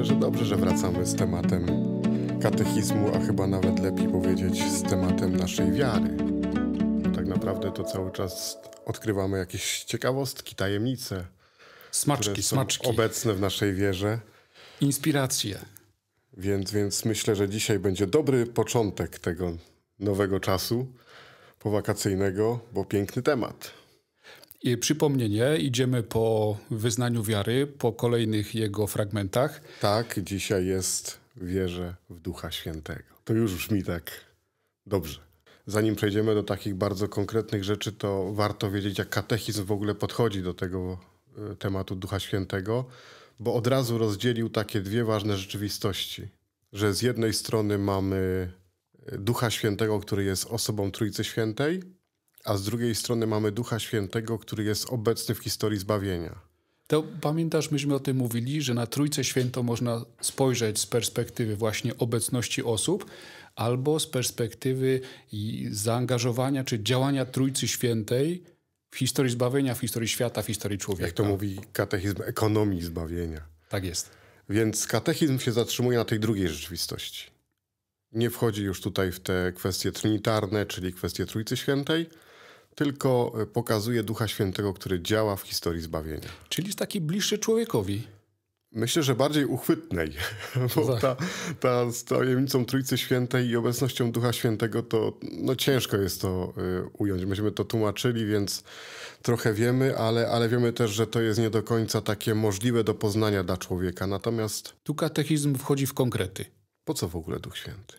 myślę, że dobrze, że wracamy z tematem katechizmu, a chyba nawet lepiej powiedzieć z tematem naszej wiary. Tak naprawdę to cały czas odkrywamy jakieś ciekawostki, tajemnice. Smaczki, smaczki. Obecne w naszej wierze. Inspiracje. Więc, więc myślę, że dzisiaj będzie dobry początek tego nowego czasu powakacyjnego, bo piękny temat. I przypomnienie, idziemy po wyznaniu wiary, po kolejnych jego fragmentach. Tak, dzisiaj jest wierzę w Ducha Świętego. To już brzmi tak dobrze. Zanim przejdziemy do takich bardzo konkretnych rzeczy, to warto wiedzieć, jak katechizm w ogóle podchodzi do tego e, tematu Ducha Świętego, bo od razu rozdzielił takie dwie ważne rzeczywistości. Że z jednej strony mamy e, Ducha Świętego, który jest osobą Trójcy Świętej, a z drugiej strony mamy Ducha Świętego, który jest obecny w historii zbawienia. To pamiętasz, myśmy o tym mówili, że na Trójce Święto można spojrzeć z perspektywy właśnie obecności osób albo z perspektywy zaangażowania czy działania Trójcy Świętej w historii zbawienia, w historii świata, w historii człowieka. Jak to mówi katechizm ekonomii zbawienia. Tak jest. Więc katechizm się zatrzymuje na tej drugiej rzeczywistości. Nie wchodzi już tutaj w te kwestie trinitarne, czyli kwestie Trójcy Świętej, tylko e, pokazuje Ducha Świętego, który działa w historii zbawienia. Czyli jest taki bliższy człowiekowi. Myślę, że bardziej uchwytnej, bo tak. ta, ta z tajemnicą Trójcy Świętej i obecnością Ducha Świętego to no, ciężko jest to y, ująć. Myśmy to tłumaczyli, więc trochę wiemy, ale, ale wiemy też, że to jest nie do końca takie możliwe do poznania dla człowieka. Natomiast... Tu katechizm wchodzi w konkrety. Po co w ogóle Duch Święty?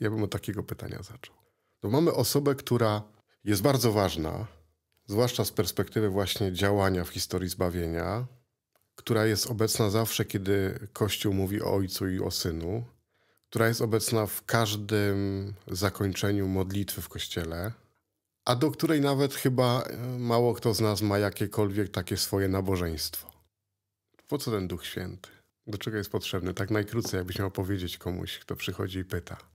Ja bym od takiego pytania zaczął. No, mamy osobę, która jest bardzo ważna, zwłaszcza z perspektywy właśnie działania w historii zbawienia, która jest obecna zawsze, kiedy Kościół mówi o Ojcu i o Synu, która jest obecna w każdym zakończeniu modlitwy w Kościele, a do której nawet chyba e, mało kto z nas ma jakiekolwiek takie swoje nabożeństwo. Po co ten Duch Święty? Do czego jest potrzebny? Tak najkrócej, jakbyś miał powiedzieć komuś, kto przychodzi i pyta.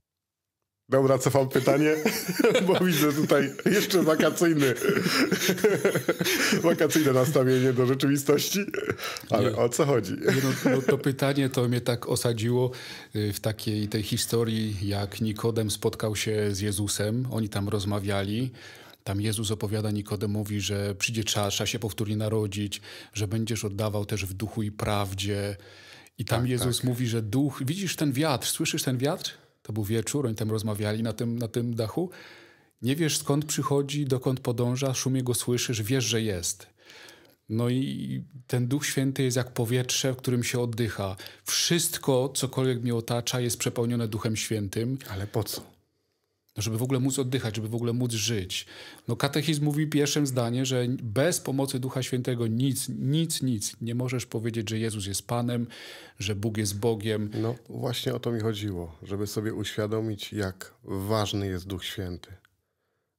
Dobra, cofam pytanie, bo widzę tutaj jeszcze wakacyjny, wakacyjne nastawienie do rzeczywistości. Ale nie, o co chodzi? No, no, to pytanie to mnie tak osadziło y, w takiej tej historii, jak Nikodem spotkał się z Jezusem. Oni tam rozmawiali. Tam Jezus opowiada mówi, że przyjdzie czas, trzeba się powtórnie narodzić, że będziesz oddawał też w duchu i prawdzie. I tam tak, Jezus tak. mówi, że duch... Widzisz ten wiatr? Słyszysz ten wiatr? To był wieczór, oni tam rozmawiali na tym, na tym dachu. Nie wiesz skąd przychodzi, dokąd podąża, szumie go słyszysz, wiesz, że jest. No i ten Duch Święty jest jak powietrze, w którym się oddycha. Wszystko, cokolwiek mnie otacza, jest przepełnione Duchem Świętym. Ale po co? no żeby w ogóle móc oddychać, żeby w ogóle móc żyć. No katechizm mówi pierwszym zdanie, że bez pomocy Ducha Świętego nic, nic, nic nie możesz powiedzieć, że Jezus jest Panem, że Bóg jest Bogiem. No właśnie o to mi chodziło, żeby sobie uświadomić, jak ważny jest Duch Święty.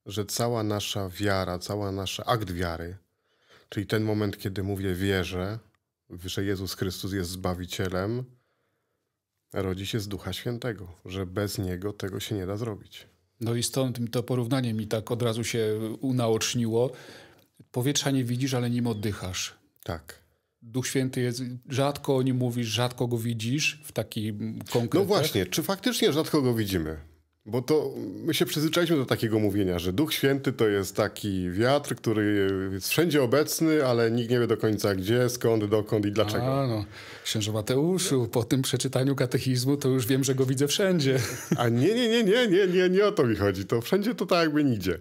Że cała nasza wiara, cała nasza akt wiary, czyli ten moment, kiedy mówię wierzę, że Jezus Chrystus jest Zbawicielem, rodzi się z Ducha Świętego, że bez Niego tego się nie da zrobić. No i stąd to porównanie mi tak od razu się unaoczniło. Powietrza nie widzisz, ale nim oddychasz. Tak. Duch Święty jest, rzadko o nim mówisz, rzadko go widzisz w taki konkretny. No właśnie, czy faktycznie rzadko go widzimy? Bo to my się przyzwyczailiśmy do takiego mówienia, że Duch Święty to jest taki wiatr, który jest wszędzie obecny, ale nikt nie wie do końca gdzie, skąd, dokąd i dlaczego. A, no. Księże Mateuszu, po tym przeczytaniu katechizmu to już wiem, że go widzę wszędzie. A nie, nie, nie, nie, nie, nie, nie o to mi chodzi. To wszędzie to tak jakby nigdzie.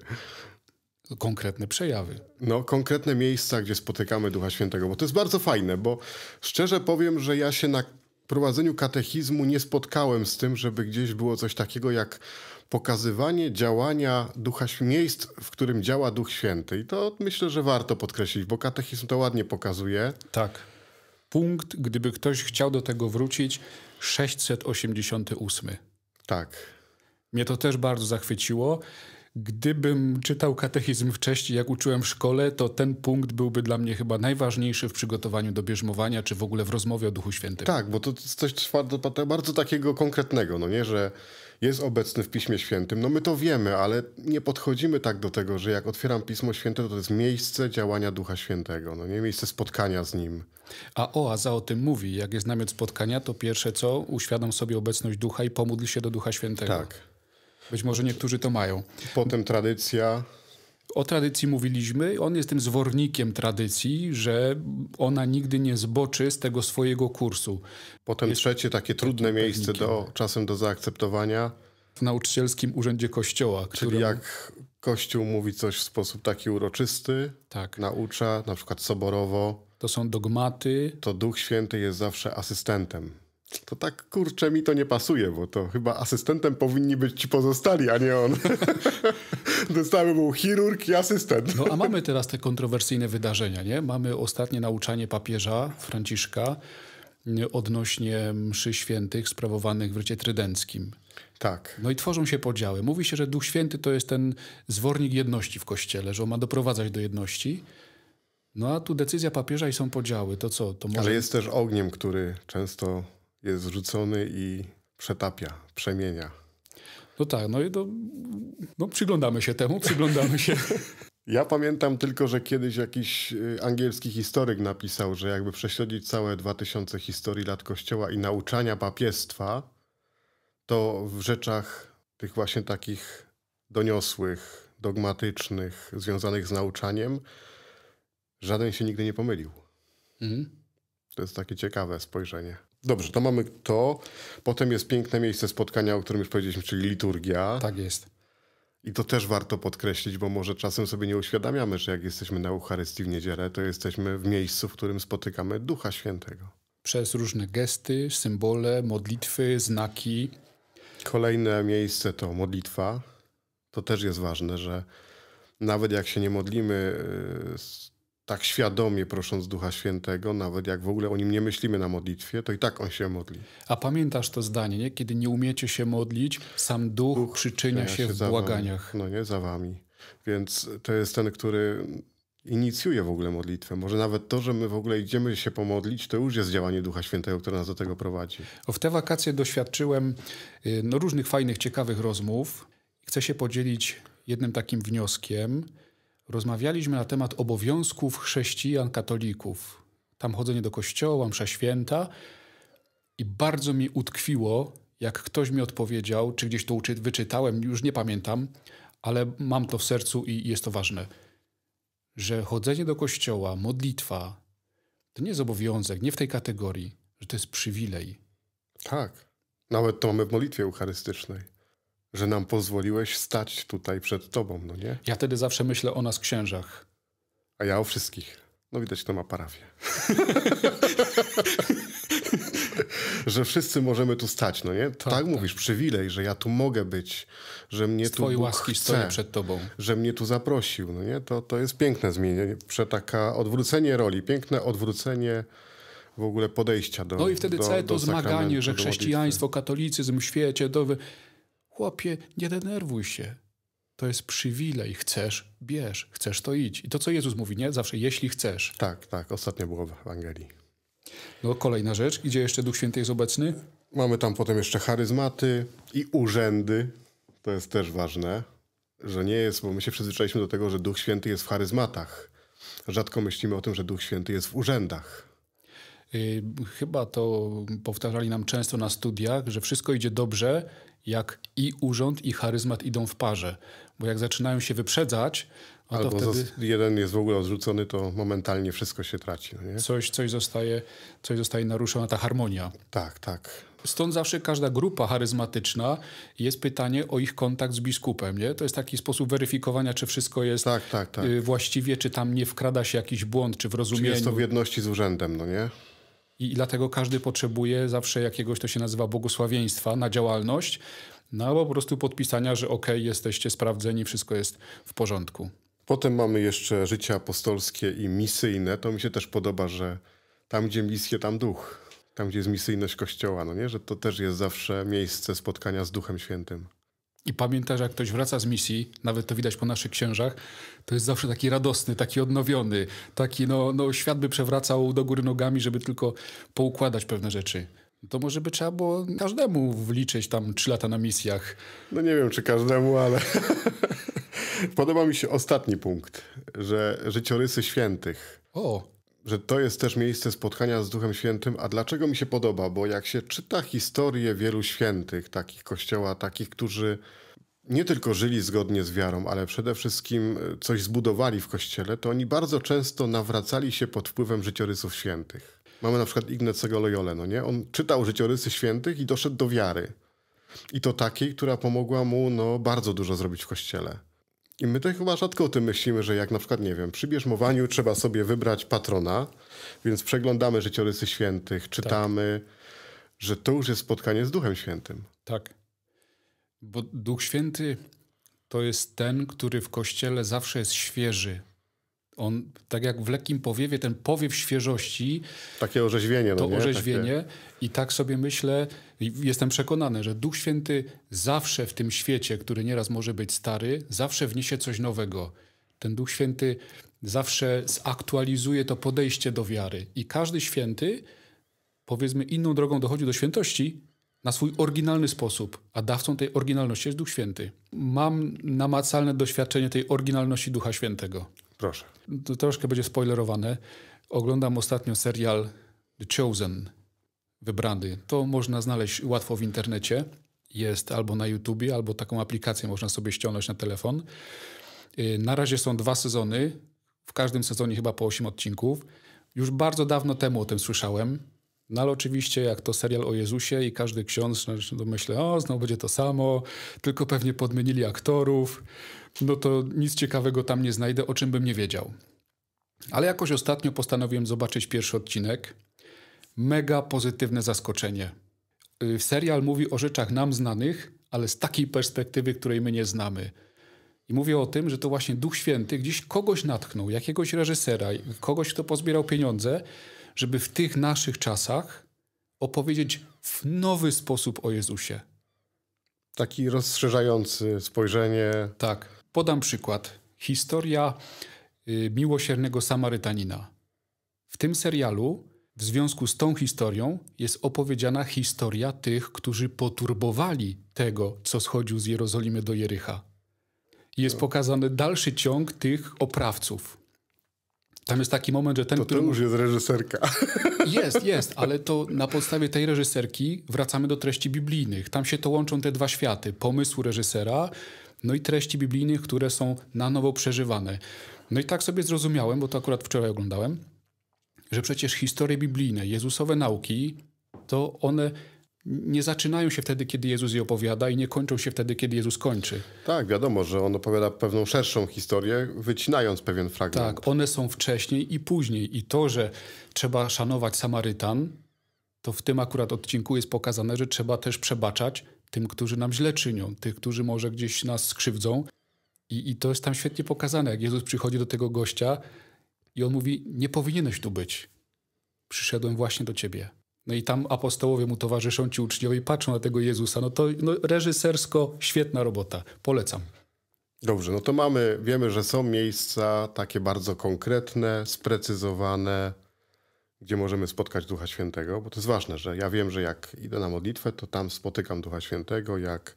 Konkretne przejawy. No, konkretne miejsca, gdzie spotykamy Ducha Świętego, bo to jest bardzo fajne, bo szczerze powiem, że ja się na prowadzeniu katechizmu nie spotkałem z tym, żeby gdzieś było coś takiego jak pokazywanie działania ducha, miejsc, w którym działa Duch Święty. I to myślę, że warto podkreślić, bo katechizm to ładnie pokazuje. Tak. Punkt, gdyby ktoś chciał do tego wrócić, 688. Tak. Mnie to też bardzo zachwyciło. Gdybym czytał katechizm wcześniej, jak uczyłem w szkole, to ten punkt byłby dla mnie chyba najważniejszy w przygotowaniu do bierzmowania, czy w ogóle w rozmowie o Duchu Świętym. Tak, bo to jest coś bardzo, bardzo takiego konkretnego, no nie, że jest obecny w Piśmie Świętym. No my to wiemy, ale nie podchodzimy tak do tego, że jak otwieram Pismo Święte, to jest miejsce działania Ducha Świętego, no nie miejsce spotkania z Nim. A oaza o tym mówi. Jak jest namiot spotkania, to pierwsze co, uświadom sobie obecność Ducha i pomódl się do Ducha Świętego. Tak. Być może niektórzy to mają. Potem tradycja. O tradycji mówiliśmy. On jest tym zwornikiem tradycji, że ona nigdy nie zboczy z tego swojego kursu. Potem jest trzecie takie trudne miejsce do, czasem do zaakceptowania. W nauczycielskim urzędzie kościoła. Czyli którym... jak kościół mówi coś w sposób taki uroczysty, tak. naucza, na przykład soborowo. To są dogmaty. To Duch Święty jest zawsze asystentem. To tak kurczę mi to nie pasuje, bo to chyba asystentem powinni być ci pozostali, a nie on. Dostały był chirurg i asystent. No a mamy teraz te kontrowersyjne wydarzenia, nie? Mamy ostatnie nauczanie papieża Franciszka mm, odnośnie mszy świętych sprawowanych w rycie trydenckim. Tak. No i tworzą się podziały. Mówi się, że Duch Święty to jest ten zwornik jedności w Kościele, że on ma doprowadzać do jedności. No a tu decyzja papieża i są podziały. To co? To może... Ale jest też ogniem, który często jest rzucony i przetapia, przemienia. No tak, no i to, no przyglądamy się temu, przyglądamy się. Ja pamiętam tylko, że kiedyś jakiś y, angielski historyk napisał, że jakby prześledzić całe 2000 historii lat Kościoła i nauczania papiestwa, to w rzeczach tych właśnie takich doniosłych, dogmatycznych, związanych z nauczaniem, żaden się nigdy nie pomylił. Mhm. To jest takie ciekawe spojrzenie. Dobrze, to mamy to. Potem jest piękne miejsce spotkania, o którym już powiedzieliśmy, czyli liturgia. Tak jest. I to też warto podkreślić, bo może czasem sobie nie uświadamiamy, że jak jesteśmy na Eucharystii w niedzielę, to jesteśmy w miejscu, w którym spotykamy Ducha Świętego. Przez różne gesty, symbole, modlitwy, znaki. Kolejne miejsce to modlitwa. To też jest ważne, że nawet jak się nie modlimy e, tak świadomie prosząc Ducha Świętego, nawet jak w ogóle o nim nie myślimy na modlitwie, to i tak on się modli. A pamiętasz to zdanie, nie? kiedy nie umiecie się modlić, sam Duch, Duch przyczynia się, się w błaganiach. Wami. No nie, za wami. Więc to jest ten, który inicjuje w ogóle modlitwę. Może nawet to, że my w ogóle idziemy się pomodlić, to już jest działanie Ducha Świętego, które nas do tego prowadzi. O, w te wakacje doświadczyłem y, no, różnych fajnych, ciekawych rozmów. Chcę się podzielić jednym takim wnioskiem rozmawialiśmy na temat obowiązków chrześcijan, katolików. Tam chodzenie do kościoła, msza święta. I bardzo mi utkwiło, jak ktoś mi odpowiedział, czy gdzieś to wyczytałem, już nie pamiętam, ale mam to w sercu i jest to ważne, że chodzenie do kościoła, modlitwa, to nie jest obowiązek, nie w tej kategorii, że to jest przywilej. Tak. Nawet to mamy w modlitwie eucharystycznej że nam pozwoliłeś stać tutaj przed Tobą, no nie? Ja wtedy zawsze myślę o nas księżach. A ja o wszystkich. No widać, to ma parafię. że wszyscy możemy tu stać, no nie? Tak, tak, tak, mówisz, przywilej, że ja tu mogę być, że mnie z tu Bóg łaski chce, przed tobą. że mnie tu zaprosił, no nie? To, to jest piękne zmienienie, taka odwrócenie roli, piękne odwrócenie w ogóle podejścia do No i wtedy do, całe to zmaganie, że chrześcijaństwo, katolicyzm, świecie, do, Chłopie, nie denerwuj się. To jest przywilej. Chcesz, bierz. Chcesz, to idź. I to, co Jezus mówi, nie? Zawsze, jeśli chcesz. Tak, tak. Ostatnio było w Ewangelii. No, kolejna rzecz. Gdzie jeszcze Duch Święty jest obecny? Mamy tam potem jeszcze charyzmaty i urzędy. To jest też ważne, że nie jest, bo my się przyzwyczailiśmy do tego, że Duch Święty jest w charyzmatach. Rzadko myślimy o tym, że Duch Święty jest w urzędach. Yy, chyba to powtarzali nam często na studiach, że wszystko idzie dobrze, jak i urząd, i charyzmat idą w parze. Bo jak zaczynają się wyprzedzać, no Albo wtedy... jeden jest w ogóle odrzucony, to momentalnie wszystko się traci. No nie? Coś, coś, zostaje, coś zostaje naruszona, ta harmonia. Tak, tak. Stąd zawsze każda grupa charyzmatyczna jest pytanie o ich kontakt z biskupem. Nie? To jest taki sposób weryfikowania, czy wszystko jest tak, tak, tak. Y, właściwie, czy tam nie wkrada się jakiś błąd, czy w rozumieniu. Czy jest to w jedności z urzędem, no nie? i, dlatego każdy potrzebuje zawsze jakiegoś, to się nazywa błogosławieństwa na działalność, no albo po prostu podpisania, że ok, jesteście sprawdzeni, wszystko jest w porządku. Potem mamy jeszcze życie apostolskie i misyjne. To mi się też podoba, że tam, gdzie misje, tam duch. Tam, gdzie jest misyjność Kościoła, no nie? Że to też jest zawsze miejsce spotkania z Duchem Świętym i pamiętasz, jak ktoś wraca z misji, nawet to widać po naszych księżach, to jest zawsze taki radosny, taki odnowiony, taki no, no świat by przewracał do góry nogami, żeby tylko poukładać pewne rzeczy. To może by trzeba było każdemu wliczyć tam trzy lata na misjach. No nie wiem, czy każdemu, ale podoba mi się ostatni punkt, że życiorysy świętych. O! że to jest też miejsce spotkania z Duchem Świętym. A dlaczego mi się podoba? Bo jak się czyta historię wielu świętych, takich kościoła, takich, którzy nie tylko żyli zgodnie z wiarą, ale przede wszystkim e, coś zbudowali w kościele, to oni bardzo często nawracali się pod wpływem życiorysów świętych. Mamy na przykład Ignacego Loyole, no nie? On czytał życiorysy świętych i doszedł do wiary. I to takiej, która pomogła mu no, bardzo dużo zrobić w kościele. I my tutaj chyba rzadko o tym myślimy, że jak na przykład, nie wiem, przy bierzmowaniu trzeba sobie wybrać patrona, więc przeglądamy życiorysy świętych, tak. czytamy, tak. że to już jest spotkanie z Duchem Świętym. Tak. Bo Duch Święty to jest ten, który w kościele zawsze jest świeży, on, tak jak w lekkim powiewie, ten powiew świeżości. Takie orzeźwienie. No to nie? orzeźwienie. Takie... I tak sobie myślę, jestem przekonany, że Duch Święty zawsze w tym świecie, który nieraz może być stary, zawsze wniesie coś nowego. Ten Duch Święty zawsze zaktualizuje to podejście do wiary. I każdy święty, powiedzmy, inną drogą dochodzi do świętości, na swój oryginalny sposób, a dawcą tej oryginalności jest Duch Święty. Mam namacalne doświadczenie tej oryginalności Ducha Świętego. Proszę. To troszkę będzie spoilerowane. Oglądam ostatnio serial The Chosen, Wybrany. To można znaleźć łatwo w internecie. Jest albo na YouTubie, albo taką aplikację można sobie ściągnąć na telefon. Y, na razie są dwa sezony. W każdym sezonie chyba po 8 odcinków. Już bardzo dawno temu o tym słyszałem. No ale oczywiście, jak to serial o Jezusie i każdy ksiądz, no, myślę, o, znowu będzie to samo, tylko pewnie podmienili aktorów no to nic ciekawego tam nie znajdę, o czym bym nie wiedział. Ale jakoś ostatnio postanowiłem zobaczyć pierwszy odcinek. Mega pozytywne zaskoczenie. Y, serial mówi o rzeczach nam znanych, ale z takiej perspektywy, której my nie znamy. I mówię o tym, że to właśnie Duch Święty gdzieś kogoś natchnął, jakiegoś reżysera, kogoś, kto pozbierał pieniądze, żeby w tych naszych czasach opowiedzieć w nowy sposób o Jezusie. Taki rozszerzający spojrzenie. Tak. Podam przykład. Historia y, miłosiernego Samarytanina. W tym serialu, w związku z tą historią, jest opowiedziana historia tych, którzy poturbowali tego, co schodził z Jerozolimy do Jerycha. Jest pokazany dalszy ciąg tych oprawców. Tam jest taki moment, że ten. To, to już jest reżyserka. Jest, jest, ale to na podstawie tej reżyserki wracamy do treści biblijnych. Tam się to łączą te dwa światy: pomysł reżysera no i treści biblijnych, które są na nowo przeżywane. No i tak sobie zrozumiałem, bo to akurat wczoraj oglądałem, że przecież historie biblijne, Jezusowe nauki, to one nie zaczynają się wtedy, kiedy Jezus je opowiada i nie kończą się wtedy, kiedy Jezus kończy. Tak, wiadomo, że on opowiada pewną szerszą historię, wycinając pewien fragment. Tak, one są wcześniej i później. I to, że trzeba szanować Samarytan, to w tym akurat odcinku jest pokazane, że trzeba też przebaczać tym, którzy nam źle czynią, tych, którzy może gdzieś nas skrzywdzą. I, I to jest tam świetnie pokazane, jak Jezus przychodzi do tego gościa i on mówi: Nie powinieneś tu być. Przyszedłem właśnie do ciebie. No i tam apostołowie mu towarzyszą, ci uczniowie patrzą na tego Jezusa. No to no, reżysersko świetna robota. Polecam. Dobrze, no to mamy, wiemy, że są miejsca takie bardzo konkretne, sprecyzowane, gdzie możemy spotkać Ducha Świętego, bo to jest ważne, że ja wiem, że jak idę na modlitwę, to tam spotykam Ducha Świętego, jak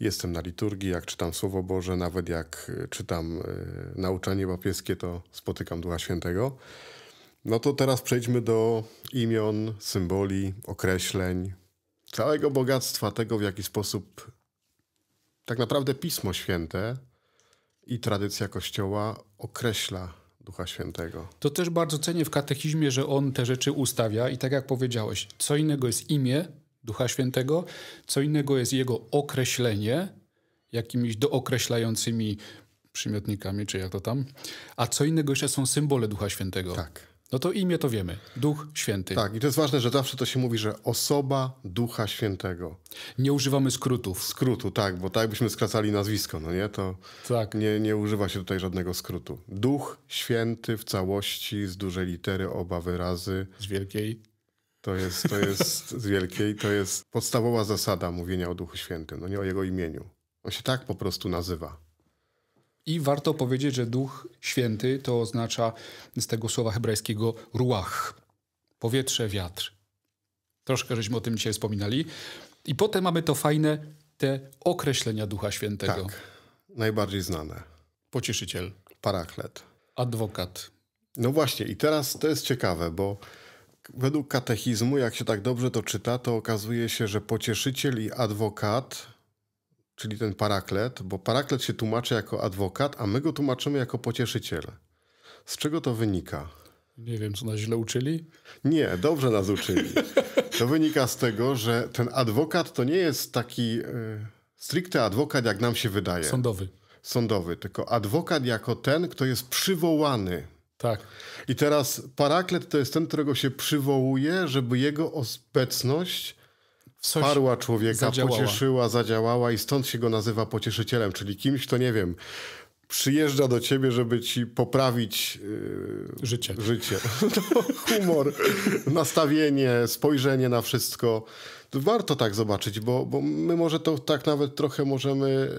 jestem na liturgii, jak czytam Słowo Boże, nawet jak e, czytam y, nauczanie papieskie, to spotykam Ducha Świętego. No to teraz przejdźmy do imion, symboli, określeń, całego bogactwa tego, w jaki sposób tak naprawdę Pismo Święte i tradycja Kościoła określa Ducha Świętego. To też bardzo cenię w katechizmie, że on te rzeczy ustawia i tak jak powiedziałeś, co innego jest imię Ducha Świętego, co innego jest jego określenie jakimiś dookreślającymi przymiotnikami, czy jak to tam, a co innego jeszcze są symbole Ducha Świętego. Tak. No to imię to wiemy. Duch Święty. Tak, i to jest ważne, że zawsze to się mówi, że osoba Ducha Świętego. Nie używamy skrótów. Skrótu, tak, bo tak byśmy skracali nazwisko, no nie? To tak. nie, nie używa się tutaj żadnego skrótu. Duch Święty w całości, z dużej litery, oba wyrazy. Z wielkiej. To jest, to jest z wielkiej, to jest podstawowa zasada mówienia o Duchu Świętym, no nie o jego imieniu. On się tak po prostu nazywa. I warto powiedzieć, że Duch Święty to oznacza z tego słowa hebrajskiego ruach, powietrze, wiatr. Troszkę żeśmy o tym dzisiaj wspominali. I potem mamy to fajne, te określenia Ducha Świętego. Tak, najbardziej znane. Pocieszyciel. Paraklet. Adwokat. No właśnie, i teraz to jest ciekawe, bo według katechizmu, jak się tak dobrze to czyta, to okazuje się, że pocieszyciel i adwokat czyli ten paraklet, bo paraklet się tłumaczy jako adwokat, a my go tłumaczymy jako pocieszyciel. Z czego to wynika? Nie wiem, co nas źle uczyli? Nie, dobrze nas uczyli. To wynika z tego, że ten adwokat to nie jest taki y, stricte adwokat, jak nam się wydaje. Sądowy. Sądowy, tylko adwokat jako ten, kto jest przywołany. Tak. I teraz paraklet to jest ten, którego się przywołuje, żeby jego obecność Wsparła człowieka, zadziałała. pocieszyła, zadziałała i stąd się go nazywa pocieszycielem, czyli kimś, kto nie wiem, przyjeżdża do ciebie, żeby ci poprawić yy, życie. życie. No, humor, nastawienie, spojrzenie na wszystko. Warto tak zobaczyć, bo, bo my może to tak nawet trochę możemy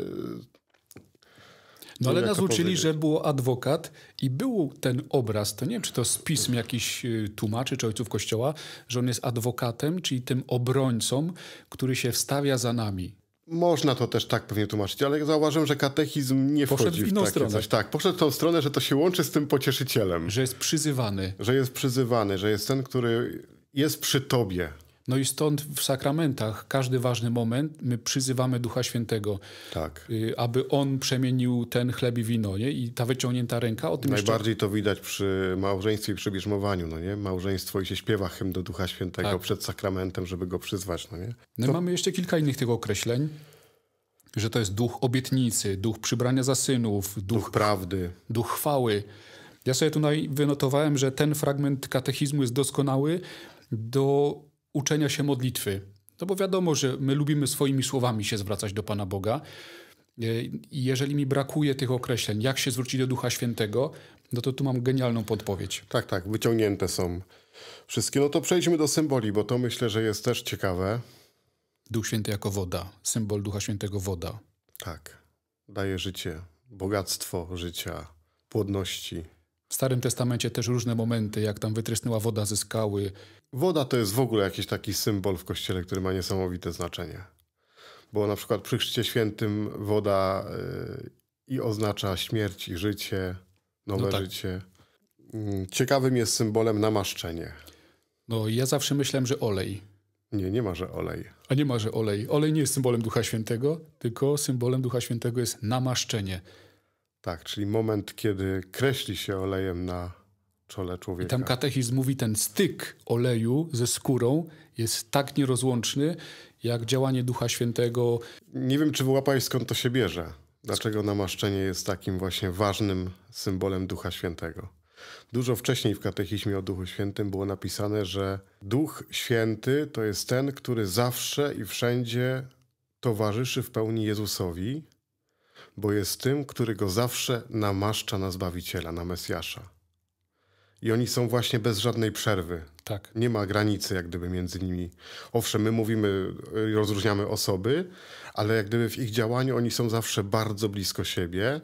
no ale nas uczyli, powiedzieć. że był adwokat i był ten obraz, to nie wiem, czy to z pism jakiś y, tłumaczy, czy ojców kościoła, że on jest adwokatem, czyli tym obrońcą, który się wstawia za nami. Można to też tak pewnie tłumaczyć, ale zauważyłem, że katechizm nie poszedł wchodzi w, w takie stronę. coś. Tak, poszedł w tą stronę, że to się łączy z tym pocieszycielem. Że jest przyzywany. Że jest przyzywany, że jest ten, który jest przy tobie, no i stąd w sakramentach każdy ważny moment my przyzywamy Ducha Świętego, tak. Y, aby On przemienił ten chleb i wino. Nie? I ta wyciągnięta ręka o tym Najbardziej jeszcze... to widać przy małżeństwie i przy bierzmowaniu. No nie? Małżeństwo i się śpiewa hymn do Ducha Świętego tak. przed sakramentem, żeby go przyzwać. No nie? No to... mamy jeszcze kilka innych tych określeń że to jest duch obietnicy, duch przybrania za synów, duch, duch, prawdy, duch chwały. Ja sobie tutaj wynotowałem, że ten fragment katechizmu jest doskonały do uczenia się modlitwy. No bo wiadomo, że my lubimy swoimi słowami się zwracać do Pana Boga. E, I jeżeli mi brakuje tych określeń, jak się zwrócić do Ducha Świętego, no to tu mam genialną podpowiedź. Tak, tak, wyciągnięte są wszystkie. No to przejdźmy do symboli, bo to myślę, że jest też ciekawe. Duch Święty jako woda, symbol Ducha Świętego woda. Tak, daje życie, bogactwo życia, płodności. W Starym Testamencie też różne momenty, jak tam wytrysnęła woda ze skały. Woda to jest w ogóle jakiś taki symbol w Kościele, który ma niesamowite znaczenie. Bo na przykład przy Chrzcie Świętym woda yy, i oznacza śmierć i życie, nowe no tak. życie. Mm, ciekawym jest symbolem namaszczenie. No ja zawsze myślałem, że olej. Nie, nie ma, że olej. A nie ma, że olej. Olej nie jest symbolem Ducha Świętego, tylko symbolem Ducha Świętego jest namaszczenie. Tak, czyli moment, kiedy kreśli się olejem na czole człowieka. I tam katechizm mówi, ten styk oleju ze skórą jest tak nierozłączny, jak działanie Ducha Świętego. Nie wiem, czy wyłapałeś skąd to się bierze. Dlaczego namaszczenie jest takim właśnie ważnym symbolem Ducha Świętego? Dużo wcześniej w katechizmie o Duchu Świętym było napisane, że Duch Święty to jest ten, który zawsze i wszędzie towarzyszy w pełni Jezusowi, bo jest tym, który go zawsze namaszcza na Zbawiciela, na Mesjasza. I oni są właśnie bez żadnej przerwy. Tak. Nie ma granicy jak gdyby między nimi. Owszem, my mówimy, y, rozróżniamy osoby, ale jak gdyby w ich działaniu oni są zawsze bardzo blisko siebie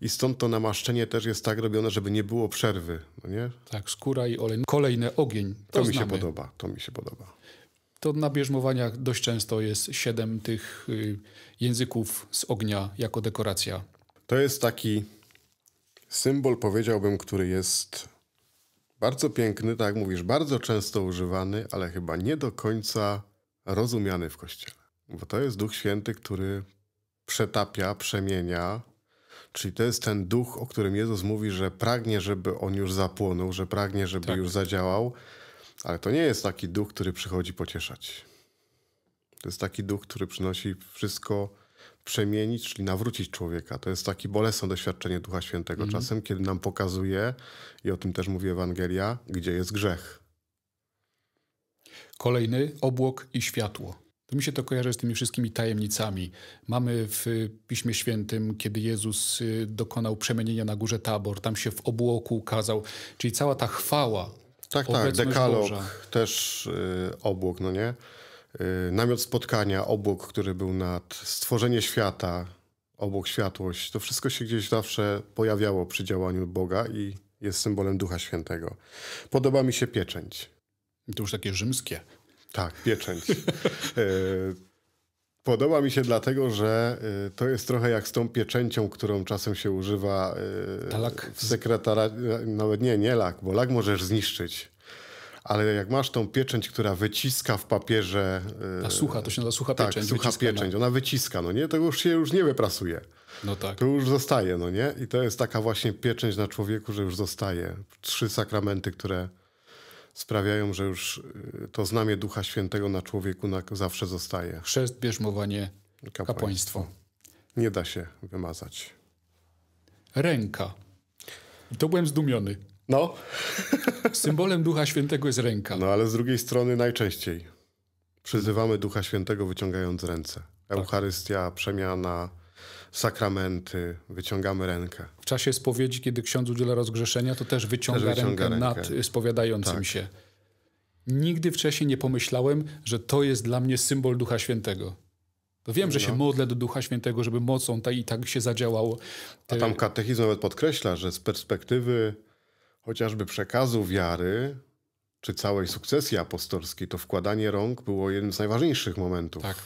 i stąd to namaszczenie też jest tak robione, żeby nie było przerwy. No nie? Tak, skóra i olej. Kolejny ogień. To, to mi się podoba, to mi się podoba to na bierzmowaniach dość często jest siedem tych y, języków z ognia jako dekoracja. To jest taki symbol, powiedziałbym, który jest bardzo piękny, tak jak mówisz, bardzo często używany, ale chyba nie do końca rozumiany w kościele. Bo to jest Duch Święty, który przetapia, przemienia, Czyli to jest ten duch, o którym Jezus mówi, że pragnie, żeby on już zapłonął, że pragnie, żeby tak. już zadziałał, ale to nie jest taki duch, który przychodzi pocieszać. To jest taki duch, który przynosi wszystko przemienić, czyli nawrócić człowieka. To jest takie bolesne doświadczenie Ducha Świętego mm -hmm. czasem, kiedy nam pokazuje, i o tym też mówi Ewangelia, gdzie jest grzech. Kolejny obłok i światło. To mi się to kojarzy z tymi wszystkimi tajemnicami. Mamy w Piśmie Świętym, kiedy Jezus y, dokonał przemienienia na górze Tabor, tam się w obłoku ukazał, czyli cała ta chwała, tak, tak, dekalog, też y, obłok, no nie? Y, namiot spotkania, obłok, który był nad, stworzenie świata, obłok światłość, to wszystko się gdzieś zawsze pojawiało przy działaniu Boga i jest symbolem Ducha Świętego. Podoba mi się pieczęć. To już takie rzymskie. Tak, pieczęć. y, Podoba mi się dlatego, że y, to jest trochę jak z tą pieczęcią, którą czasem się używa y, lak... w sekretariacie. Y, nawet nie, nie lak, bo lak możesz zniszczyć. Ale jak masz tą pieczęć, która wyciska w papierze... a Ta sucha, to się nazywa sucha tak, sucha pieczęć. Ona wyciska, no nie? To już się już nie wyprasuje. No tak. To już zostaje, no nie? I to jest taka właśnie pieczęć na człowieku, że już zostaje. Trzy sakramenty, które sprawiają, że już y, to znamie Ducha Świętego na człowieku na, zawsze zostaje. Chrzest, bierzmowanie, kapłaństwo. kapłaństwo. Nie da się wymazać. Ręka. I to byłem zdumiony. No. Symbolem Ducha Świętego jest ręka. No ale z drugiej strony najczęściej przyzywamy Ducha Świętego wyciągając ręce. Tak. Eucharystia, przemiana, sakramenty, wyciągamy rękę. W czasie spowiedzi, kiedy ksiądz udziela rozgrzeszenia, to też wyciąga, też wyciąga rękę, rękę, nad spowiadającym tak. się. Nigdy wcześniej nie pomyślałem, że to jest dla mnie symbol Ducha Świętego. To wiem, że się no. modlę do Ducha Świętego, żeby mocą ta i tak się zadziałało. Te... A tam katechizm nawet podkreśla, że z perspektywy chociażby przekazu wiary, czy całej sukcesji apostolskiej, to wkładanie rąk było jednym z najważniejszych momentów. Tak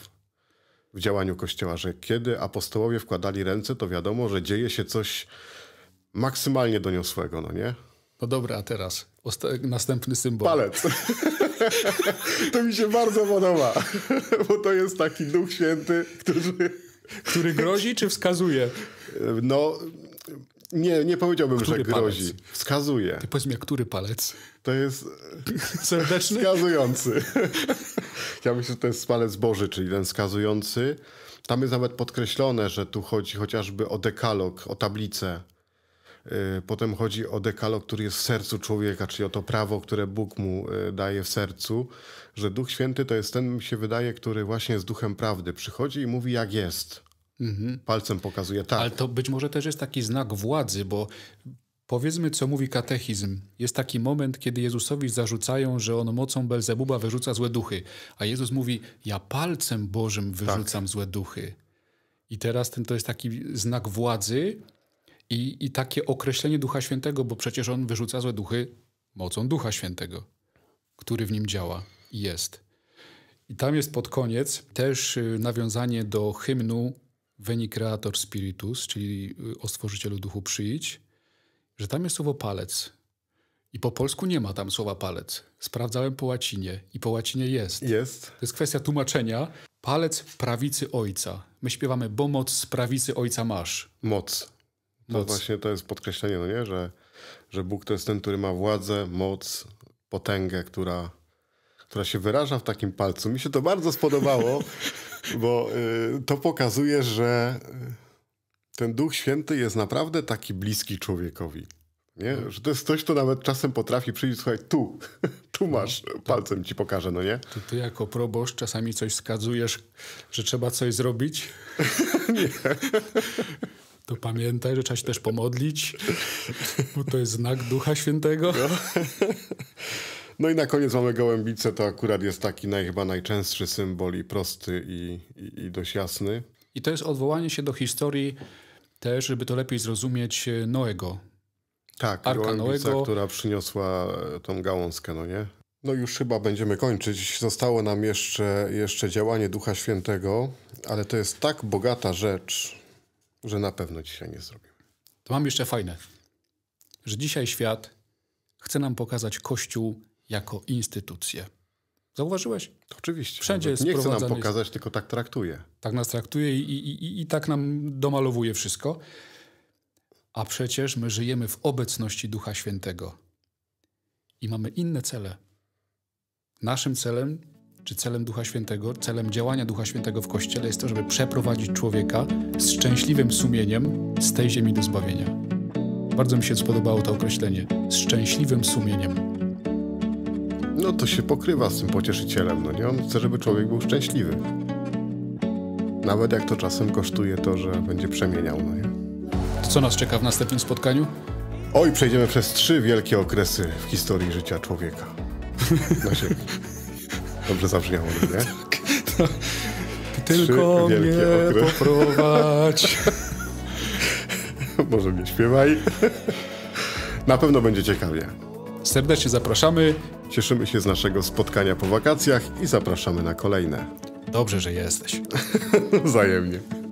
w działaniu Kościoła, że kiedy apostołowie wkładali ręce, to wiadomo, że dzieje się coś maksymalnie doniosłego, no nie? No dobra, a teraz następny symbol. Palec. to mi się bardzo podoba, bo to jest taki Duch Święty, który... Który grozi czy wskazuje? No, nie, nie powiedziałbym, który że grozi. Palec? Wskazuje. Ty powiedz mi, który palec? To jest... Serdeczny? Wskazujący. ja myślę, że to jest palec Boży, czyli ten wskazujący. Tam jest nawet podkreślone, że tu chodzi chociażby o dekalog, o tablicę. Y, potem chodzi o dekalog, który jest w sercu człowieka, czyli o to prawo, które Bóg mu y, daje w sercu, że Duch Święty to jest ten, mi się wydaje, który właśnie jest duchem prawdy. Przychodzi i mówi, jak jest. Mhm. Palcem pokazuje, tak. Ale to być może też jest taki znak władzy, bo Powiedzmy, co mówi katechizm. Jest taki moment, kiedy Jezusowi zarzucają, że on mocą Belzebuba wyrzuca złe duchy, a Jezus mówi: Ja palcem Bożym tak. wyrzucam tak. złe duchy. I teraz ten to jest taki znak władzy i, i takie określenie Ducha Świętego, bo przecież on wyrzuca złe duchy mocą Ducha Świętego, który w nim działa i jest. I tam jest pod koniec też y, nawiązanie do hymnu Veni Creator Spiritus, czyli y, o Stworzycielu Duchu przyjdź, że tam jest słowo palec. I po polsku nie ma tam słowa palec. Sprawdzałem po łacinie i po łacinie jest. Jest. To jest kwestia tłumaczenia. Palec prawicy ojca. My śpiewamy, bo moc z prawicy ojca masz. Moc. To moc. właśnie to jest podkreślenie, no nie? Że, że Bóg to jest ten, który ma władzę, moc, potęgę, która która się wyraża w takim palcu. Mi się to bardzo spodobało, bo y, to pokazuje, że y, ten Duch Święty jest naprawdę taki bliski człowiekowi. Nie? Mhm. Że to jest coś, co nawet czasem potrafi przyjść, słuchaj, tu, tu no, masz, palcem ci pokażę, no nie? To ty jako proboszcz czasami coś wskazujesz, że trzeba coś zrobić? nie. To pamiętaj, że trzeba się też pomodlić, bo to jest znak Ducha Świętego. No. No i na koniec mamy gołębicę, to akurat jest taki naj, chyba najczęstszy symbol i prosty i, i, i dość jasny. I to jest odwołanie się do historii też, żeby to lepiej zrozumieć, e, Noego. Tak, Arka gołębica, Noego. która przyniosła e, tą gałązkę, no nie? No już chyba będziemy kończyć. Zostało nam jeszcze, jeszcze działanie Ducha Świętego, ale to jest tak bogata rzecz, że na pewno dzisiaj nie zrobimy. To mam jeszcze fajne, że dzisiaj świat chce nam pokazać Kościół jako instytucję. Zauważyłeś? Oczywiście. Wszędzie jest Nie chce nam pokazać, tylko tak traktuje. Tak nas traktuje i, i, i, i tak nam domalowuje wszystko. A przecież my żyjemy w obecności Ducha Świętego i mamy inne cele. Naszym celem, czy celem Ducha Świętego, celem działania Ducha Świętego w Kościele jest to, żeby przeprowadzić człowieka z szczęśliwym sumieniem z tej ziemi do zbawienia. Bardzo mi się spodobało to określenie szczęśliwym sumieniem no to się pokrywa z tym pocieszycielem, no nie? On chce, żeby człowiek był szczęśliwy. Nawet jak to czasem kosztuje to, że będzie przemieniał, no nie? To co nas czeka w następnym spotkaniu? Oj, przejdziemy przez trzy wielkie okresy w historii życia człowieka. Na ziemi. Dobrze zabrzmiało, no nie? Tak, tak. Tylko mnie okresy. poprowadź. Może mnie śpiewaj. Na pewno będzie ciekawie. Serdecznie zapraszamy. Cieszymy się z naszego spotkania po wakacjach i zapraszamy na kolejne. Dobrze, że jesteś. Wzajemnie.